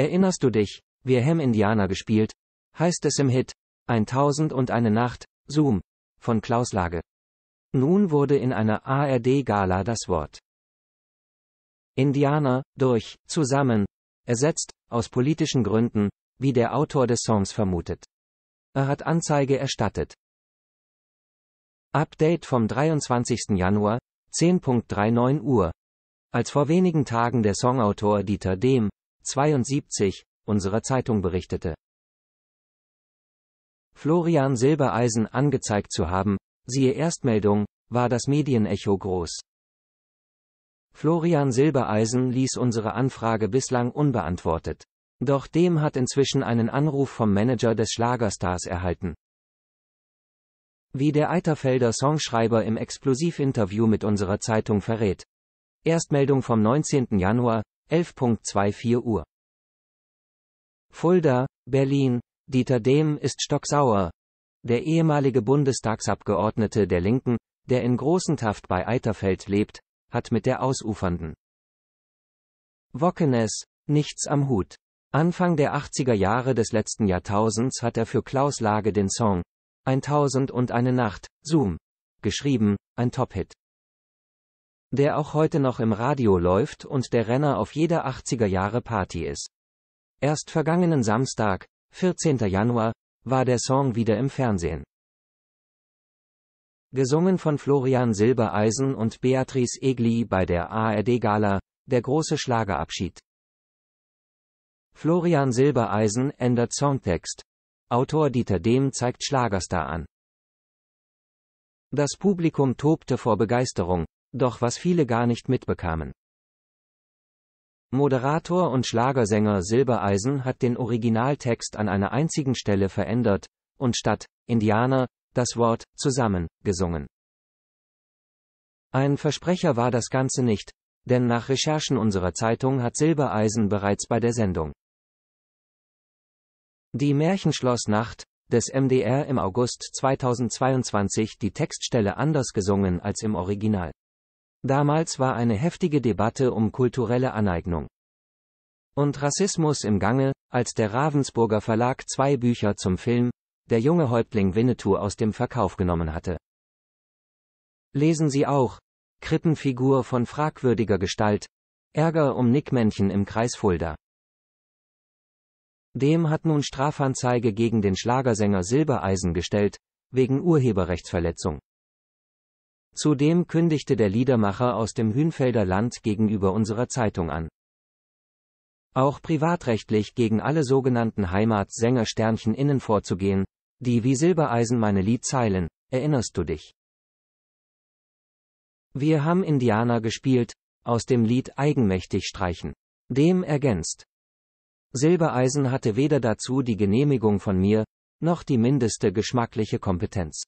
Erinnerst du dich, wir haben Indianer gespielt? Heißt es im Hit, 1000 und eine Nacht, Zoom, von Klaus Lage. Nun wurde in einer ARD-Gala das Wort Indianer durch zusammen ersetzt, aus politischen Gründen, wie der Autor des Songs vermutet. Er hat Anzeige erstattet. Update vom 23. Januar, 10.39 Uhr. Als vor wenigen Tagen der Songautor Dieter Dehm, 72, unserer Zeitung berichtete. Florian Silbereisen angezeigt zu haben, siehe Erstmeldung, war das Medienecho groß. Florian Silbereisen ließ unsere Anfrage bislang unbeantwortet. Doch dem hat inzwischen einen Anruf vom Manager des Schlagerstars erhalten. Wie der Eiterfelder Songschreiber im Exklusivinterview mit unserer Zeitung verrät. Erstmeldung vom 19. Januar, 11.24 Uhr. Fulda, Berlin, Dieter Dehm ist stocksauer. Der ehemalige Bundestagsabgeordnete der Linken, der in Großentaft bei Eiterfeld lebt, hat mit der ausufernden Wockenes nichts am Hut. Anfang der 80er Jahre des letzten Jahrtausends hat er für Klaus Lage den Song 1000 und eine Nacht, Zoom, geschrieben, ein Top-Hit der auch heute noch im Radio läuft und der Renner auf jeder 80er Jahre Party ist. Erst vergangenen Samstag, 14. Januar, war der Song wieder im Fernsehen. Gesungen von Florian Silbereisen und Beatrice Egli bei der ARD-Gala, der große Schlagerabschied. Florian Silbereisen ändert Songtext. Autor Dieter Dehm zeigt Schlagerstar an. Das Publikum tobte vor Begeisterung, doch was viele gar nicht mitbekamen. Moderator und Schlagersänger Silbereisen hat den Originaltext an einer einzigen Stelle verändert und statt Indianer das Wort zusammen gesungen. Ein Versprecher war das Ganze nicht, denn nach Recherchen unserer Zeitung hat Silbereisen bereits bei der Sendung Die Märchenschlossnacht des MDR im August 2022 die Textstelle anders gesungen als im Original. Damals war eine heftige Debatte um kulturelle Aneignung und Rassismus im Gange, als der Ravensburger Verlag zwei Bücher zum Film Der junge Häuptling Winnetou aus dem Verkauf genommen hatte. Lesen Sie auch Krippenfigur von fragwürdiger Gestalt, Ärger um Nickmännchen im Kreis Fulda. Dem hat nun Strafanzeige gegen den Schlagersänger Silbereisen gestellt, wegen Urheberrechtsverletzung. Zudem kündigte der Liedermacher aus dem Hünfelder Land gegenüber unserer Zeitung an. Auch privatrechtlich gegen alle sogenannten Heimatsänger Sternchen innen vorzugehen, die wie Silbereisen meine Liedzeilen, erinnerst du dich? Wir haben Indianer gespielt, aus dem Lied Eigenmächtig streichen. Dem ergänzt. Silbereisen hatte weder dazu die Genehmigung von mir, noch die mindeste geschmackliche Kompetenz.